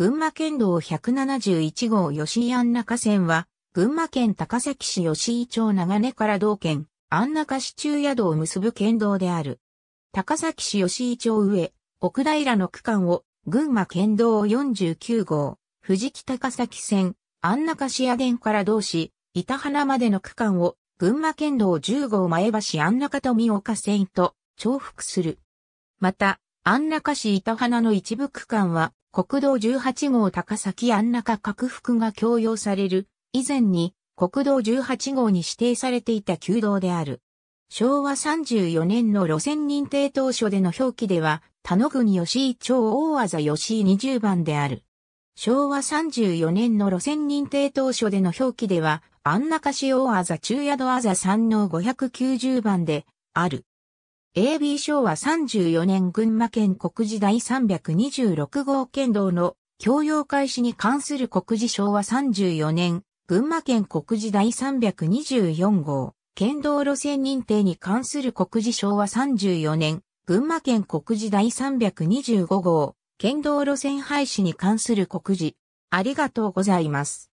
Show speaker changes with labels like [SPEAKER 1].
[SPEAKER 1] 群馬県道171号吉井安中線は、群馬県高崎市吉井町長根から道県、安中市中宿を結ぶ県道である。高崎市吉井町上、奥平の区間を、群馬県道49号、藤木高崎線、安中市屋伝から同市、板花までの区間を、群馬県道10号前橋安中富岡線と重複する。また、安中市板花の一部区間は、国道18号高崎安中拡幅が供用される、以前に国道18号に指定されていた旧道である。昭和34年の路線認定当初での表記では、田野国吉井町大技吉井20番である。昭和34年の路線認定当初での表記では、安中市大技中宿あざ3の590番である。AB 昭和34年群馬県国事第326号県道の供用開始に関する国事昭和34年群馬県国事第324号県道路線認定に関する国事昭和34年群馬県国事第325号県道路線廃止に関する国事ありがとうございます。